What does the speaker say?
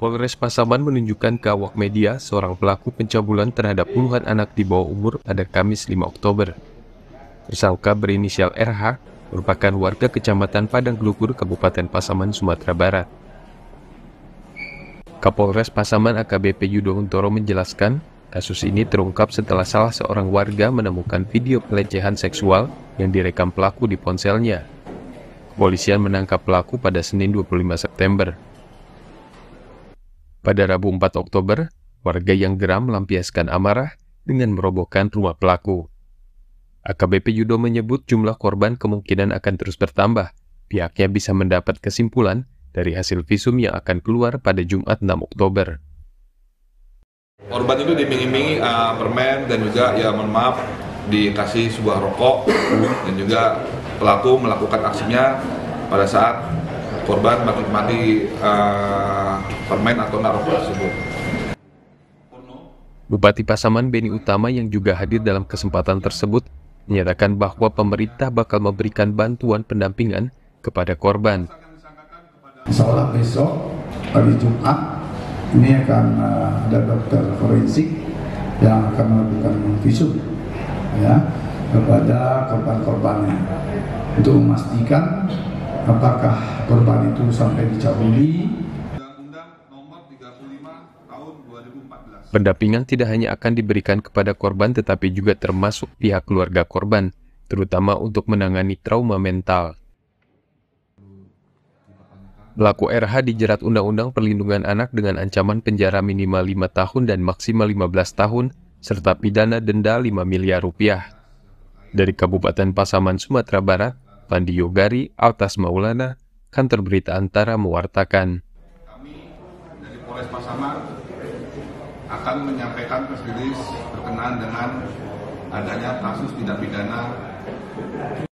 Polres Pasaman menunjukkan ke awak media seorang pelaku pencabulan terhadap puluhan anak di bawah umur pada Kamis 5 Oktober. Tersangka berinisial RH merupakan warga Kecamatan Padang Glukur, Kabupaten Pasaman, Sumatera Barat. Kapolres Pasaman AKBP Yudo Untoro menjelaskan, kasus ini terungkap setelah salah seorang warga menemukan video pelecehan seksual yang direkam pelaku di ponselnya. Kepolisian menangkap pelaku pada Senin 25 September. Pada Rabu 4 Oktober, warga yang geram melampiaskan amarah dengan merobohkan rumah pelaku. AKBP Yudo menyebut jumlah korban kemungkinan akan terus bertambah. Pihaknya bisa mendapat kesimpulan dari hasil visum yang akan keluar pada Jumat 6 Oktober. Korban itu dimingi-mingi uh, eh, permen dan juga ya mohon maaf dikasih sebuah rokok dan juga pelaku melakukan aksinya pada saat korban menikmati uh, eh, permen atau narkoba tersebut. Bupati Pasaman Beni Utama yang juga hadir dalam kesempatan tersebut menyatakan bahwa pemerintah bakal memberikan bantuan pendampingan kepada korban. Seolah besok hari Jumat ini akan eh, ada dokter forensik yang akan melakukan visum ya kepada korban-korbannya untuk memastikan apakah korban itu sampai dicabuli. Pendampingan tidak hanya akan diberikan kepada korban tetapi juga termasuk pihak keluarga korban, terutama untuk menangani trauma mental. Pelaku RH dijerat Undang-Undang Perlindungan Anak dengan ancaman penjara minimal 5 tahun dan maksimal 15 tahun, serta pidana denda 5 miliar rupiah. Dari Kabupaten Pasaman, Sumatera Barat, Pandi Yogari Altas Maulana, kantor berita Antara mewartakan. Kami dari Polres Pasaman akan menyampaikan press berkenaan dengan adanya kasus tindak pidana